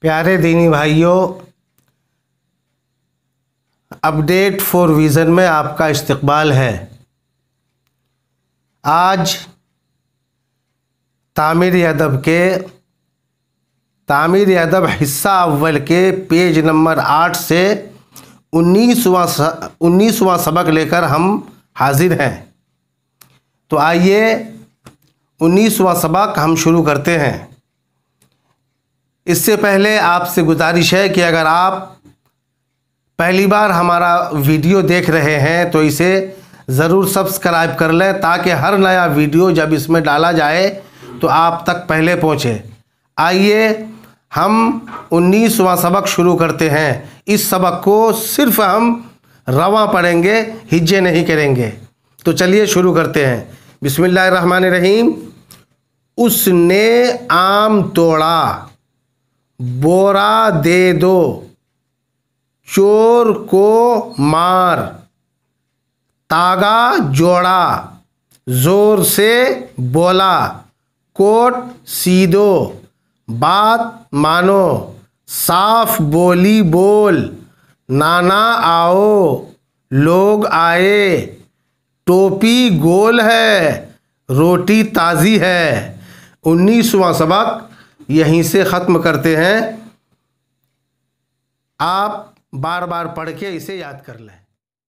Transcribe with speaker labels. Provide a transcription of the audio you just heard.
Speaker 1: प्यारे दीनी भाइयों अपडेट फॉर विज़न में आपका इस्तकबाल है आज तामिर अदब के तामिर अदब हिस्सा अव्वल के पेज नंबर आठ से उन्नीसवा उन्नीसवा सबक लेकर हम हाजिर हैं तो आइए उन्नीसवा सबक हम शुरू करते हैं इससे पहले आपसे गुजारिश है कि अगर आप पहली बार हमारा वीडियो देख रहे हैं तो इसे ज़रूर सब्सक्राइब कर लें ताकि हर नया वीडियो जब इसमें डाला जाए तो आप तक पहले पहुँचे आइए हम उन्नीसवा सबक शुरू करते हैं इस सबक को सिर्फ हम रवा पढ़ेंगे हिज्जे नहीं करेंगे तो चलिए शुरू करते हैं बिस्मिल्लाह रहीम उसने आम तोड़ा बोरा दे दो चोर को मार तागा जोड़ा जोर से बोला कोट सीधो बात मानो साफ बोली बोल नाना आओ लोग आए टोपी गोल है रोटी ताज़ी है उन्नीसवा सबक यहीं से ख़त्म करते हैं आप बार बार पढ़ के इसे याद कर लें